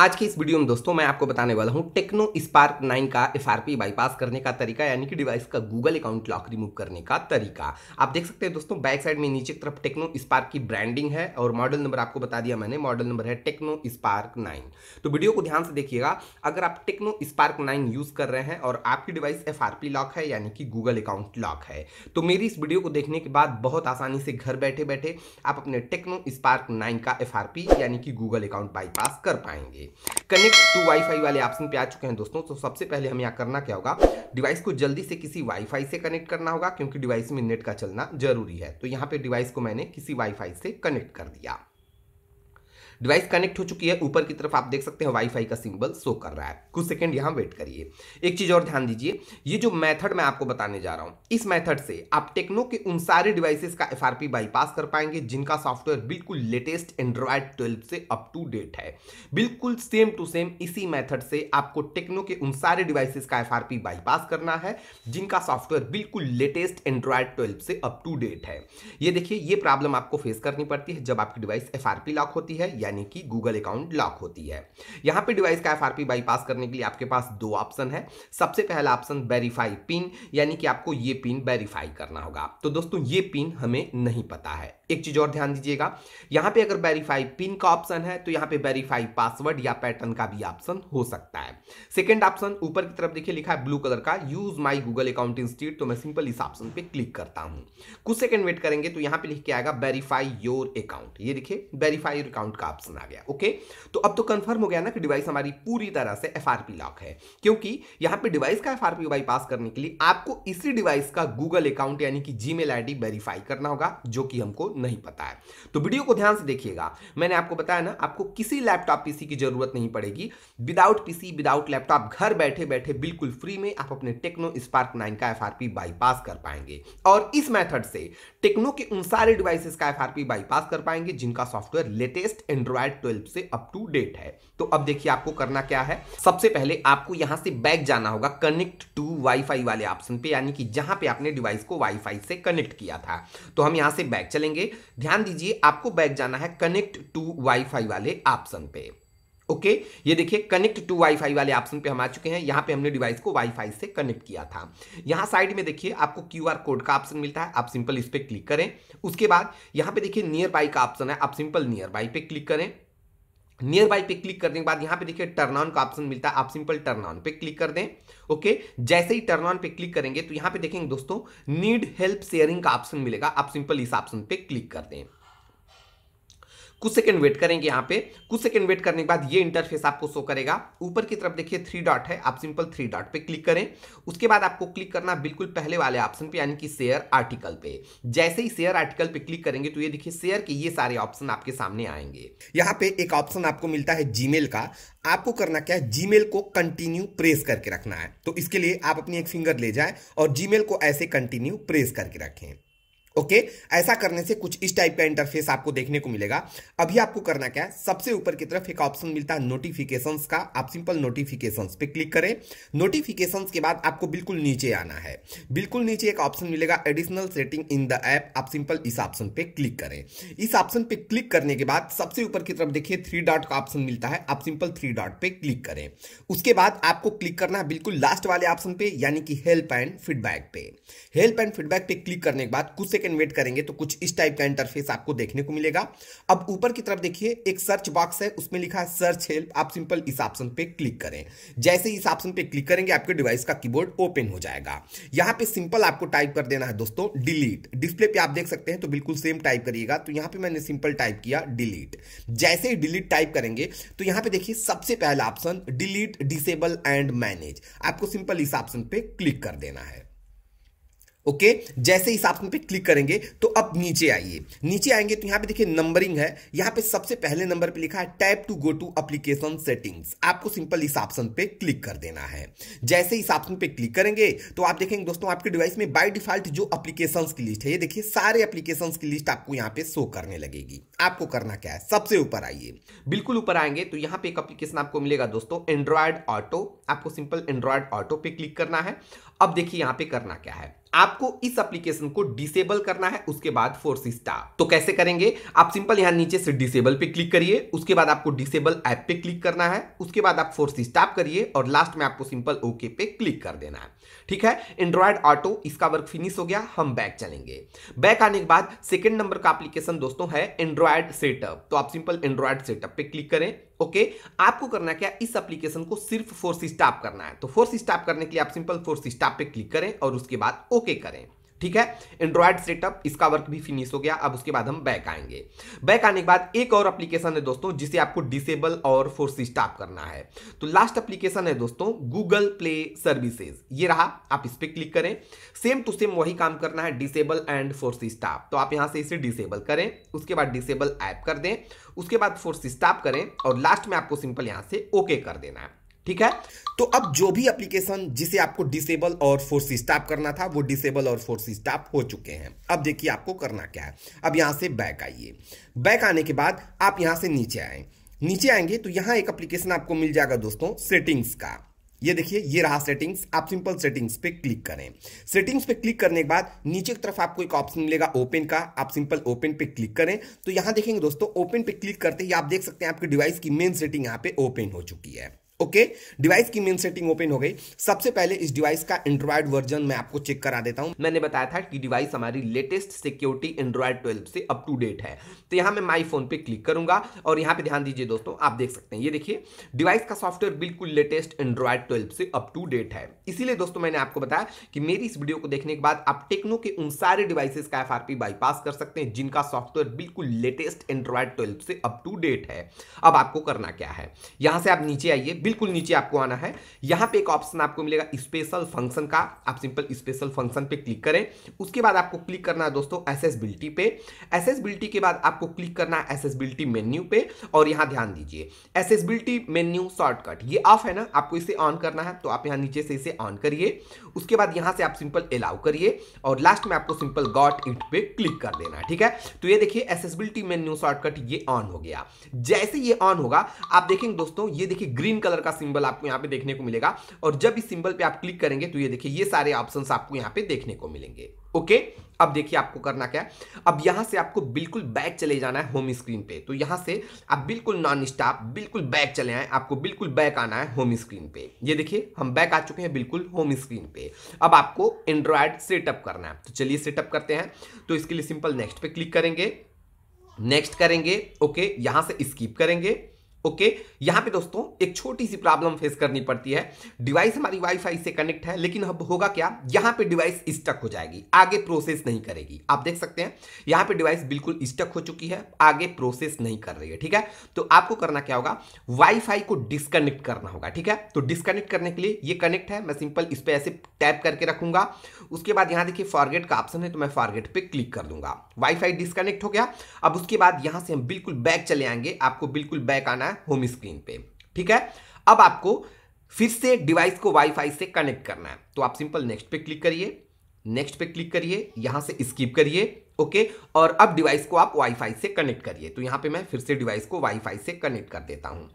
आज की इस वीडियो में दोस्तों मैं आपको बताने वाला हूँ टेक्नो स्पार्क 9 का एफआरपी बाईपास करने का तरीका यानी कि डिवाइस का गूगल अकाउंट लॉक रिमूव करने का तरीका आप देख सकते हैं दोस्तों बैक साइड में नीचे की तरफ टेक्नो स्पार्क की ब्रांडिंग है और मॉडल नंबर आपको बता दिया मैंने मॉडल नंबर है टेक्नो स्पार्क नाइन तो वीडियो को ध्यान से देखिएगा अगर आप टेक्नो स्पार्क नाइन यूज़ कर रहे हैं और आपकी डिवाइस एफ लॉक है यानी कि गूगल अकाउंट लॉक है तो मेरी इस वीडियो को देखने के बाद बहुत आसानी से घर बैठे बैठे आप अपने टेक्नो स्पार्क नाइन का एफ यानी कि गूगल अकाउंट बाईपास कर पाएंगे कनेक्ट टू वाईफाई वाले ऑप्शन पे आ चुके हैं दोस्तों तो सबसे पहले हमें यहाँ करना क्या होगा डिवाइस को जल्दी से किसी वाईफाई से कनेक्ट करना होगा क्योंकि डिवाइस में नेट का चलना जरूरी है तो यहाँ पे डिवाइस को मैंने किसी वाईफाई से कनेक्ट कर दिया डिवाइस कनेक्ट हो चुकी है ऊपर की तरफ आप देख सकते हैं वाईफाई का सिंबल शो कर रहा है कुछ सेकंड यहाँ वेट करिए एक चीज़ और ध्यान दीजिए ये जो मेथड मैं आपको बताने जा रहा हूँ इस मेथड से आप टेक्नो के उन सारे डिवाइसेस का एफ बाईपास कर पाएंगे जिनका सॉफ्टवेयर बिल्कुल लेटेस्ट एंड्रॉयड ट्वेल्व से अप टू डेट है बिल्कुल सेम टू सेम इसी मेथड से आपको टेक्नो के उन सारे डिवाइसेस का एफ बाईपास करना है जिनका सॉफ्टवेयर बिल्कुल लेटेस्ट एंड्रॉयड ट्वेल्व से अप टू डेट है ये देखिए ये प्रॉब्लम आपको फेस करनी पड़ती है जब आपकी डिवाइस एफ लॉक होती है या यानी कि गूगल अकाउंट लॉक होती है यहां पे डिवाइस का एफ बाईपास करने के लिए आपके पास दो ऑप्शन है सबसे पहला ऑप्शन वेरीफाई पिन यानी कि आपको ये पिन वेरीफाई करना होगा तो दोस्तों ये पिन हमें नहीं पता है एक चीज़ और ध्यान दीजिएगा यहां पे अगर वेरीफाई पिन का ऑप्शन है तो यहां पे वेरीफाई पासवर्ड या पैटर्न का भी ऑप्शन हो सकता है सेकंड ऑप्शन ऊपर की तरफ देखिए लिखा है ब्लू कलर का use my Google account institute तो मैं सिंपल इस ऑप्शन पे क्लिक करता हूं कुछ सेकंड वेट करेंगे तो यहां पर लिख के आएगा वेरीफाई योर अकाउंट ये देखिए वेरीफाई योर अकाउंट का ऑप्शन आ गया ओके तो अब तो कन्फर्म हो गया ना कि डिवाइस हमारी पूरी तरह से एफ लॉक है क्योंकि यहां पर डिवाइस का एफ आर करने के लिए आपको इसी डिवाइस का गूगल अकाउंट यानी कि जी मेल वेरीफाई करना होगा जो कि हमको नहीं पता है तो वीडियो को ध्यान से देखिएगा मैंने आपको बताया ना आपको किसी लैपटॉप पीसी की जरूरत नहीं पड़ेगी विदाउट पीसी विदाउट लैपटॉप घर बैठे बैठे बिल्कुल फ्री में आप अपने टेक्नो स्पार्क नाइन का एफ बाईपास कर पाएंगे और इस मैथड से टेक्नो के उन सारे डिवाइसेस का एफ बाईपास कर पाएंगे जिनका सॉफ्टवेयर लेटेस्ट एंड्रॉयड ट्वेल्व से अप टू डेट है तो अब देखिए आपको करना क्या है सबसे पहले आपको यहां से बैक जाना होगा कनेक्ट टू वाईफाई वाले ऑप्शन पे यानी कि जहां पे आपने डिवाइस को वाईफाई से कनेक्ट किया था तो हम यहां से बैक चलेंगे ध्यान दीजिए आपको बैक जाना है कनेक्ट टू वाईफाई वाले ऑप्शन पे ओके okay, ये देखिए कनेक्ट टू वाईफाई वाले ऑप्शन पे हम आ चुके हैं यहां पे हमने डिवाइस को वाईफाई से कनेक्ट किया था यहां साइड में देखिए आपको क्यूआर कोड का ऑप्शन मिलता है आप सिंपल इस पर क्लिक करें उसके बाद यहां पे देखिए नियर बाई का ऑप्शन है आप सिंपल नियर बाई पे क्लिक करें नियर बाई पे क्लिक करने के बाद यहाँ पे देखिए टर्न ऑन का ऑप्शन मिलता है आप सिंपल टर्न ऑन पे क्लिक कर दें ओके जैसे ही टर्न ऑन पे क्लिक करेंगे तो यहाँ पे देखेंगे दोस्तों नीड हेल्प शेयरिंग का ऑप्शन मिलेगा आप सिंपल इस ऑप्शन पे क्लिक कर दें कुछ सेकंड वेट करेंगे यहाँ पे कुछ सेकंड वेट करने के बाद ये इंटरफेस आपको शो करेगा ऊपर की तरफ देखिए थ्री डॉट है आप सिंपल थ्री डॉट पे क्लिक करें उसके बाद आपको क्लिक करना बिल्कुल पहले वाले ऑप्शन पे यानी कि शेयर आर्टिकल पे जैसे ही शेयर आर्टिकल पे क्लिक करेंगे तो ये देखिए शेयर के ये सारे ऑप्शन आपके सामने आएंगे यहाँ पे एक ऑप्शन आपको मिलता है जीमेल का आपको करना क्या है जीमेल को कंटिन्यू प्रेस करके रखना है तो इसके लिए आप अपनी एक फिंगर ले जाए और जीमेल को ऐसे कंटिन्यू प्रेस करके रखें ओके ऐसा करने से कुछ इस टाइप का इंटरफेस आपको देखने को मिलेगा अभी आपको करना क्या है सबसे ऊपर की तरफ एक ऑप्शन मिलता है नोटिफिकेशन का आप सिंपल नोटिफिकेशन पे क्लिक करें नोटिफिकेशन के बाद आपको बिल्कुल नीचे आना है बिल्कुल नीचे एक ऑप्शन मिलेगा additional setting in the app आप सिंपल इस ऑप्शन पे क्लिक करें इस ऑप्शन पे क्लिक करने के बाद सबसे ऊपर की तरफ देखिए थ्री डॉट का ऑप्शन मिलता है आप सिंपल थ्री डॉट पे क्लिक करें उसके बाद आपको क्लिक करना है बिल्कुल लास्ट वाले ऑप्शन पे यानी कि हेल्प एंड फीडबैक पे हेल्प एंड फीडबैक पे क्लिक करने के बाद कुछ सेकंड सेकंड वेट करेंगे तो कुछ इस टाइप का इंटरफेस आपको देखने को मिलेगा अब ऊपर की तरफ देखिए एक सर्च बॉक्स है उसमें लिखा है सर्च हेल्प आप सिंपल इस ऑप्शन पे क्लिक करें जैसे इस ऑप्शन पे क्लिक करेंगे आपके डिवाइस का कीबोर्ड ओपन हो जाएगा यहाँ पे सिंपल आपको टाइप कर देना है दोस्तों डिलीट डिस्प्ले पे आप देख सकते हैं तो बिल्कुल सेम टाइप करिएगा तो यहाँ पे मैंने सिंपल टाइप किया डिलीट जैसे ही डिलीट टाइप करेंगे तो यहाँ पे देखिए सबसे पहला option delete disable and manage आपको सिंपल इस ऑप्शन पे क्लिक कर देना है ओके okay? जैसे ही इस पे क्लिक करेंगे तो अब नीचे आइए नीचे आएंगे तो यहां पे देखिए नंबरिंग है यहां पे सबसे पहले नंबर पे लिखा है tap to go to application settings आपको सिंपल इस ऑप्शन पे क्लिक कर देना है जैसे इस ऑप्शन पे क्लिक करेंगे तो आप देखेंगे दोस्तों आपके डिवाइस में बाय डिफॉल्ट जो अप्लीकेशन की लिस्ट है ये देखिए सारे अप्लीकेशन की लिस्ट आपको यहाँ पे शो करने लगेगी आपको करना क्या है सबसे ऊपर आइए बिल्कुल ऊपर आएंगे तो यहाँ पे एक अप्लीकेशन आपको मिलेगा दोस्तों एंड्रॉयड ऑटो आपको सिंपल एंड्रॉयड ऑटो पे क्लिक करना है अब देखिए यहाँ पे करना क्या है आपको इस एप्लीकेशन को डिसेबल करना है उसके बाद फोर्स स्टार तो कैसे करेंगे आप सिंपल यहां नीचे से डिसेबल पे क्लिक करिए उसके बाद आपको डिसेबल ऐप पे क्लिक करना है उसके बाद आप फोर्स स्टाप करिए और लास्ट में आपको सिंपल ओके पे क्लिक कर देना है ठीक है एंड्रॉयड ऑटो इसका वर्क फिनिश हो गया हम बैक चलेंगे बैक आने के बाद सेकेंड नंबर का एप्लीकेशन दोस्तों है एंड्रॉयड सेटअप तो आप सिंपल एंड्रॉयड सेटअप पे क्लिक करें ओके okay, आपको करना क्या इस एप्लीकेशन को सिर्फ फोर्स स्टॉप करना है तो फोर्स स्टॉप करने के लिए आप सिंपल फोर्स स्टॉप पे क्लिक करें और उसके बाद ओके okay करें ठीक है एंड्रॉयड सेटअप इसका वर्क भी फिनिश हो गया अब उसके बाद हम बैक आएंगे बैक आने के बाद एक और एप्लीकेशन है दोस्तों जिसे आपको डिसेबल और फोर्स स्टॉप करना है तो लास्ट एप्लीकेशन है दोस्तों गूगल प्ले सर्विसेज ये रहा आप इस पर क्लिक करें सेम टू सेम वही काम करना है डिसेबल एंड फोर्स स्टाप तो आप यहां से इसे डिसेबल करें उसके बाद डिसेबल ऐप कर दें उसके बाद फोर्स स्टाप करें और लास्ट में आपको सिंपल यहां से ओके कर देना है ठीक है तो अब जो भी एप्लीकेशन जिसे आपको डिसेबल और फोर्स स्टाप करना था वो डिसेबल और फोर्स स्टाप हो चुके हैं अब देखिए आपको करना क्या है अब यहां से बैक आइए बैक आने के बाद आप यहां से नीचे आए नीचे आएंगे तो यहां एक एप्लीकेशन आपको मिल जाएगा दोस्तों सेटिंग्स का ये देखिए ये रहा सेटिंग्स आप सिंपल सेटिंग्स पे क्लिक करें सेटिंग्स पे क्लिक करने के बाद नीचे की तरफ आपको एक ऑप्शन मिलेगा ओपन का आप सिंपल ओपन पे क्लिक करें तो यहां देखेंगे दोस्तों ओपन पे क्लिक करते ही आप देख सकते हैं आपके डिवाइस की मेन सेटिंग यहां पे ओपन हो चुकी है ओके डिवाइस की मेन सेटिंग ओपन हो गई सबसे पहले इस डिवाइस का एंड्रॉयड वर्जन मैं आपको चेक करा देता हूं मैंने बताया था कि डिवाइस हमारी लेटेस्ट सिक्योरिटी एंड्रॉयड 12 से अप टू डेट है तो यहां मैं माई फोन पे क्लिक करूंगा और यहां पे ध्यान दीजिए दोस्तों आप देख सकते हैं ये देखिए डिवाइस का सॉफ्टवेयर बिल्कुल लेटेस्ट एंड्रॉयड ट्वेल्व से अप टू डेट है इसीलिए दोस्तों मैंने आपको बताया कि मेरी इस वीडियो को देखने के बाद आप टेक्नो के उन सारे डिवाइसेस का एफ बाईपास कर सकते हैं जिनका सॉफ्टवेयर बिल्कुल लेटेस्ट एंड्रॉयड ट्वेल्व से अप टू डेट है अब आपको करना क्या है यहां से आप नीचे आइए बिल्कुल नीचे आपको आना है यहां पे एक ऑप्शन आपको मिलेगा स्पेशल फंक्शन का आप सिंपल स्पेशल फंक्शन पे क्लिक करें उसके बाद आपको क्लिक करना है दोस्तों एसेसबिलिटी पे एसेसबिलिटी के बाद आपको क्लिक करना है एसेसबिलिटी मेन्यू पे और यहां ध्यान दीजिए एसेसबिलिटी मेन्यू शॉर्टकट ये ऑफ है ना आपको इसे ऑन करना है तो आप यहां नीचे से इसे ऑन करिए उसके बाद यहां से आप सिंपल अलाउ करिए और लास्ट में आपको सिंपल गॉट इट पे क्लिक कर देना ठीक है तो ये देखिए एसेसबिलिटी मेन्यू शॉर्टकट ये ऑन हो गया जैसे ये ऑन होगा आप देखेंगे दोस्तों ये देखिए ग्रीन कलर कलर का सिंबल आपको यहाँ पे देखने को मिलेगा और जब इस सिंबल पे आप क्लिक करेंगे तो ये देखिए ये सारे ऑप्शन आपको यहाँ पे देखने को मिलेंगे ओके अब देखिए आपको करना क्या है अब यहाँ से आपको बिल्कुल बैक चले जाना है होम स्क्रीन पे तो यहाँ से आप बिल्कुल नॉन स्टॉप बिल्कुल बैक चले आए आपको बिल्कुल बैक आना है होम स्क्रीन पे ये देखिए हम बैक आ चुके हैं बिल्कुल होम स्क्रीन पे अब आपको एंड्रॉयड सेटअप करना है तो चलिए सेटअप करते हैं तो इसके लिए सिंपल नेक्स्ट पे क्लिक करेंगे नेक्स्ट करेंगे ओके यहाँ से स्कीप करेंगे ओके okay, यहां पे दोस्तों एक छोटी सी प्रॉब्लम फेस करनी पड़ती है डिवाइस हमारी वाईफाई से कनेक्ट है लेकिन अब होगा क्या यहां पे डिवाइस स्टक हो जाएगी आगे प्रोसेस नहीं करेगी आप देख सकते हैं यहां पे डिवाइस बिल्कुल स्टक हो चुकी है आगे प्रोसेस नहीं कर रही है ठीक है तो आपको करना क्या होगा वाईफाई को डिस्कनेक्ट करना होगा ठीक है तो डिस्कनेक्ट करने के लिए यह कनेक्ट है मैं सिंपल इस पर ऐसे टैप करके रखूंगा उसके बाद यहां देखिए फॉरगेट का ऑप्शन है तो मैं फॉरगेट पर क्लिक कर दूंगा वाईफाई डिस्कनेक्ट हो गया अब उसके बाद यहां से हम बिल्कुल बैक चले आएंगे आपको बिल्कुल बैक आना है होम स्क्रीन पे ठीक है अब आपको फिर से डिवाइस को वाईफाई से कनेक्ट करना है तो आप सिंपल नेक्स्ट पे क्लिक करिए नेक्स्ट पे क्लिक करिए यहां से स्किप करिए ओके और अब डिवाइस को आप वाईफाई से कनेक्ट करिए तो यहां पे मैं फिर से डिवाइस को वाईफाई से कनेक्ट कर देता हूं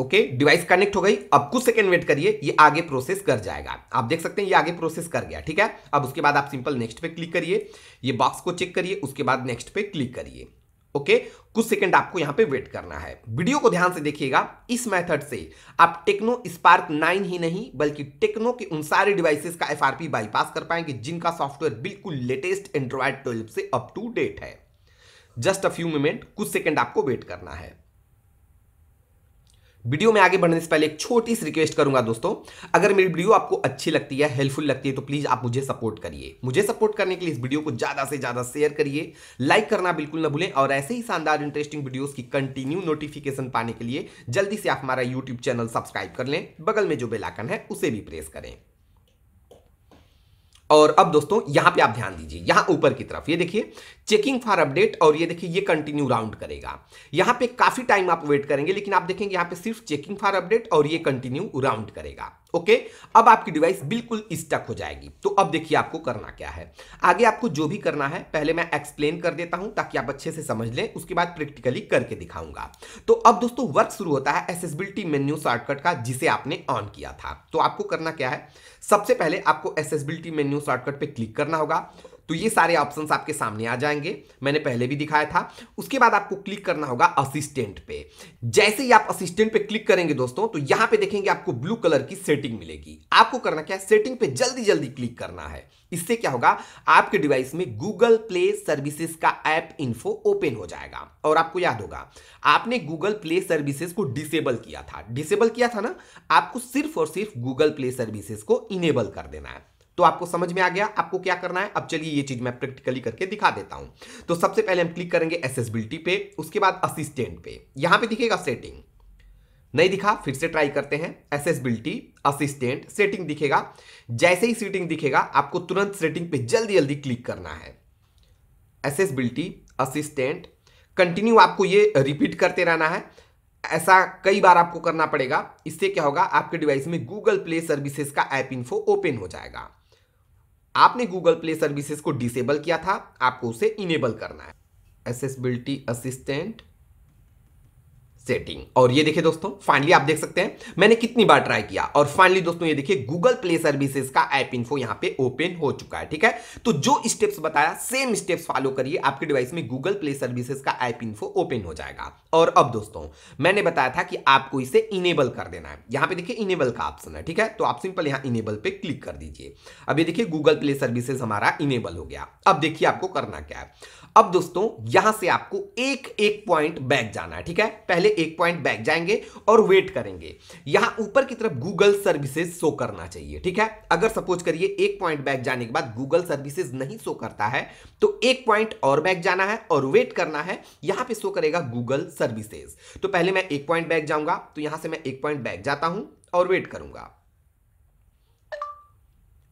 ओके okay, डिवाइस कनेक्ट हो गई अब कुछ सेकंड वेट करिए ये आगे प्रोसेस कर जाएगा आप देख सकते हैं ये आगे प्रोसेस कर गया ठीक है अब उसके बाद आप सिंपल नेक्स्ट पे क्लिक करिए ये बॉक्स को चेक करिए उसके बाद नेक्स्ट पे क्लिक करिए ओके okay, कुछ सेकंड आपको यहां पे वेट करना है वीडियो को ध्यान से देखिएगा इस मेथड से आप टेक्नो स्पार्क नाइन ही नहीं बल्कि टेक्नो के उन सारे डिवाइसेस का एफ बाईपास कर पाएंगे जिनका सॉफ्टवेयर बिल्कुल लेटेस्ट एंड्रॉयड ट्वेल्व से अप टू डेट है जस्ट अ फ्यू मोमेंट कुछ सेकंड आपको वेट करना है वीडियो में आगे बढ़ने से पहले एक छोटी सी रिक्वेस्ट करूंगा दोस्तों अगर मेरी वीडियो आपको अच्छी लगती है हेल्पफुल लगती है तो प्लीज आप मुझे सपोर्ट करिए मुझे सपोर्ट करने के लिए इस वीडियो को ज्यादा से ज्यादा शेयर करिए लाइक करना बिल्कुल ना भूलें और ऐसे ही शानदार इंटरेस्टिंग वीडियो की कंटिन्यू नोटिफिकेशन पाने के लिए जल्दी से आप हमारा यूट्यूब चैनल सब्सक्राइब कर लें बगल में जो बेलाकन है उसे भी प्रेस करें और अब दोस्तों यहां पे आप ध्यान दीजिए यहां ऊपर की तरफ ये देखिए चेकिंग फॉर अपडेट और ये देखिए ये कंटिन्यू राउंड करेगा यहां पे काफी टाइम आप वेट करेंगे लेकिन आप देखेंगे यहां पे सिर्फ चेकिंग फॉर अपडेट और ये कंटिन्यू राउंड करेगा ओके अब आपकी डिवाइस बिल्कुल स्टक हो जाएगी तो अब देखिए आपको करना क्या है आगे आपको जो भी करना है पहले मैं एक्सप्लेन कर देता हूं ताकि आप अच्छे से समझ लें उसके बाद प्रैक्टिकली करके दिखाऊंगा तो अब दोस्तों वर्क शुरू होता है एसेसबिलिटी मेन्यू शॉर्टकट का जिसे आपने ऑन किया था तो आपको करना क्या है सबसे पहले आपको एसेसबिलिटी मेन्यू शॉर्टकट पर क्लिक करना होगा तो ये सारे ऑप्शन आपके सामने आ जाएंगे मैंने पहले भी दिखाया था उसके बाद आपको क्लिक करना होगा असिस्टेंट पे जैसे ही आप असिस्टेंट पे क्लिक करेंगे दोस्तों तो यहां पे देखेंगे आपको ब्लू कलर की सेटिंग मिलेगी आपको करना क्या है सेटिंग पे जल्दी जल्दी क्लिक करना है इससे क्या होगा आपके डिवाइस में गूगल प्ले सर्विसेज का ऐप इन्फो ओपन हो जाएगा और आपको याद होगा आपने गूगल प्ले सर्विसेज को डिसेबल किया था डिसेबल किया था ना आपको सिर्फ और सिर्फ गूगल प्ले सर्विसेज को इनेबल कर देना है तो आपको समझ में आ गया आपको क्या करना है अब चलिए ये चीज मैं प्रैक्टिकली करके दिखा देता हूं तो सबसे पहले हम क्लिक करेंगे एसेसबिलिटी पे उसके बाद असिस्टेंट पे यहां पे दिखेगा सेटिंग नहीं दिखा फिर से ट्राई करते हैं एसेसबिलिटी असिस्टेंट सेटिंग दिखेगा जैसे ही सेटिंग दिखेगा आपको तुरंत सेटिंग पे जल्दी जल्दी क्लिक करना है एसेसबिलिटी असिस्टेंट कंटिन्यू आपको ये रिपीट करते रहना है ऐसा कई बार आपको करना पड़ेगा इससे क्या होगा आपके डिवाइस में गूगल प्ले सर्विसेज का ऐप इन्फो ओपन हो जाएगा आपने गूगल प्ले सर्विसेज को डिसेबल किया था आपको उसे इनेबल करना है एसेसबिलिटी असिस्टेंट सेटिंग और ये देखिए दोस्तों फाइनली आप देख सकते हैं मैंने कितनी बार ट्राई किया और फाइनली दोस्तों ये देखिए गूगल प्ले सर्विसेज का ऐप इन्फो यहां पे ओपन हो चुका है ठीक है तो जो स्टेप्स बताया सेम स्टेप्स फॉलो करिए आपके डिवाइस में गूगल प्ले सर्विसेज का ऐप इन्फो ओपन हो जाएगा और अब दोस्तों मैंने बताया था कि आपको इसे इनेबल कर देना है यहां पर देखिए इनेबल का ऑप्शन है ठीक है तो आप सिंपल यहां इनेबल पे क्लिक कर दीजिए अब ये देखिए गूगल प्ले सर्विसेज हमारा इनेबल हो गया अब देखिए आपको करना क्या है अब दोस्तों यहां से आपको एक एक पॉइंट बैक जाना है ठीक है पहले एक पॉइंट बैक जाएंगे और वेट करेंगे यहां ऊपर की तरफ गूगल सर्विसेज शो करना चाहिए ठीक है अगर सपोज करिए एक पॉइंट बैक जाने के बाद गूगल सर्विसेज नहीं शो करता है तो एक पॉइंट और बैक जाना है और वेट करना है यहां पर शो करेगा गूगल सर्विसेज तो पहले मैं एक पॉइंट बैक जाऊंगा तो यहां से मैं एक पॉइंट बैक जाता हूं और वेट करूंगा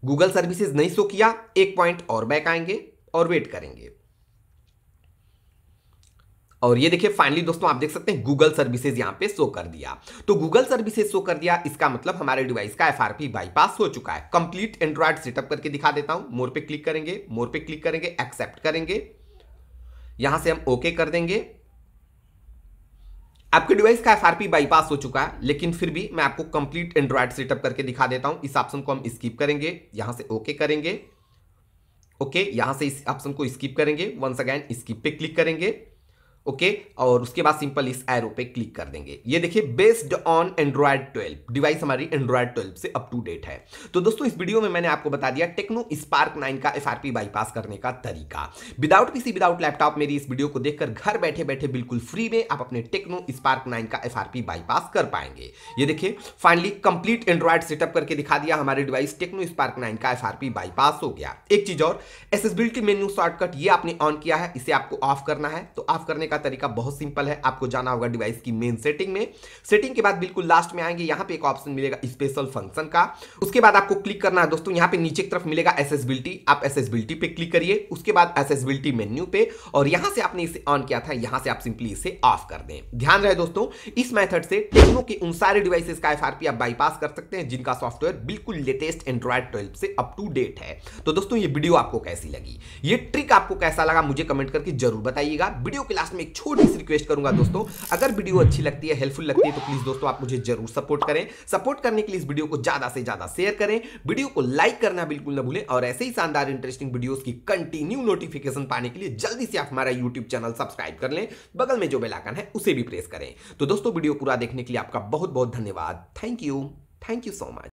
गूगल सर्विसेज नहीं शो किया एक पॉइंट और बैक आएंगे और वेट करेंगे और ये देखिए फाइनली दोस्तों आप देख सकते हैं गूगल सर्विसेज यहाँ पे शो कर दिया तो गूगल सर्विसेज शो कर दिया इसका मतलब हमारे डिवाइस का एफ बाईपास हो चुका है कंप्लीट एंड्रॉयड सेटअप करके दिखा देता हूं मोर पे क्लिक करेंगे मोर पे क्लिक करेंगे एक्सेप्ट करेंगे यहां से हम ओके कर देंगे आपके डिवाइस का एफ बाईपास हो चुका है लेकिन फिर भी मैं आपको कंप्लीट एंड्रॉयड सेटअप करके दिखा देता हूं इस ऑप्शन को हम स्किप करेंगे यहां से ओके करेंगे ओके यहां से इस ऑप्शन को स्किप करेंगे वंस अगैन स्किप पे क्लिक करेंगे ओके okay, और उसके बाद सिंपल इस एरो पे क्लिक कर देंगे ये देखिए बेस्ड ऑन एंड्रॉयड 12 डिवाइस हमारी एंड्रॉयड 12 से अप टू डेट है तो दोस्तों इस वीडियो में मैंने आपको बता दिया टेक्नो स्पार्क 9 का एफआरपी बाईपास करने का तरीका विदाउट पीसी विदाउट लैपटॉप मेरी इस वीडियो को देखकर घर बैठे बैठे बिल्कुल फ्री में आप अपने टेक्नो स्पार्क नाइन का एफ बाईपास कर पाएंगे ये देखिए फाइनली कंप्लीट एंड्रॉयड सेटअप करके दिखा दिया हमारे डिवाइस टेक्नो स्पार्क नाइन का एफ बाईपास हो गया एक चीज और एसेसबिलिटी मेन्यू शॉर्टकट ये आपने ऑन किया है इसे आपको ऑफ करना है तो ऑफ करने का का तरीका बहुत सिंपल है आपको जाना होगा डिवाइस की मेन सेटिंग में सेटिंग के बाद बिल्कुल लास्ट में आएंगे यहाँ पे एक ऑप्शन मिलेगा स्पेशल फंक्शन का उसके बाद आपको क्लिक करना है दोस्तों यहाँ पे नीचे की तरफ मिलेगा एसेसबिलिटी आप एसेसबिलिटी पे क्लिक करिए उसके बाद एसेसबिलिटी मेन्यू पे और यहाँ से आपने इसे ऑन किया था यहाँ से आप सिंपली इसे ऑफ कर दें ध्यान रहे दोस्तों इस मेथड से टेक्नो के उन सारे डिवाइसेस का एफआरपी आप बाईपास कर सकते हैं जिनका सॉफ्टवेयर बिल्कुल लेटेस्ट एंड्रॉयड 12 से अप टू डेट है तो दोस्तों ये वीडियो आपको कैसी लगी ये ट्रिक आपको कैसा लगा मुझे कमेंट करके जरूर बताइएगा वीडियो के लास्ट में एक छोटी सी रिक्वेस्ट करूंगा दोस्तों अगर वीडियो अच्छी लगती है हेल्पफुल लगती है तो प्लीज दोस्तों आप मुझे जरूर सपोर्ट करें सपोर्ट करने के लिए इस वीडियो को ज्यादा से ज्यादा शेयर करें वीडियो को लाइक करना बिल्कुल ना भूलें और ऐसे ही शानदार इंटरेस्टिंग वीडियो की कंटिन्यू नोटिफिकेशन पाने के लिए जल्दी से आप हमारा यूट्यूब चैनल सब्सक्राइब कर लें बगल में जो बेलाकन है उसे भी प्रेस करें तो दोस्तों वीडियो पूरा देखने के लिए आपका बहुत बहुत धन्यवाद thank you thank you so much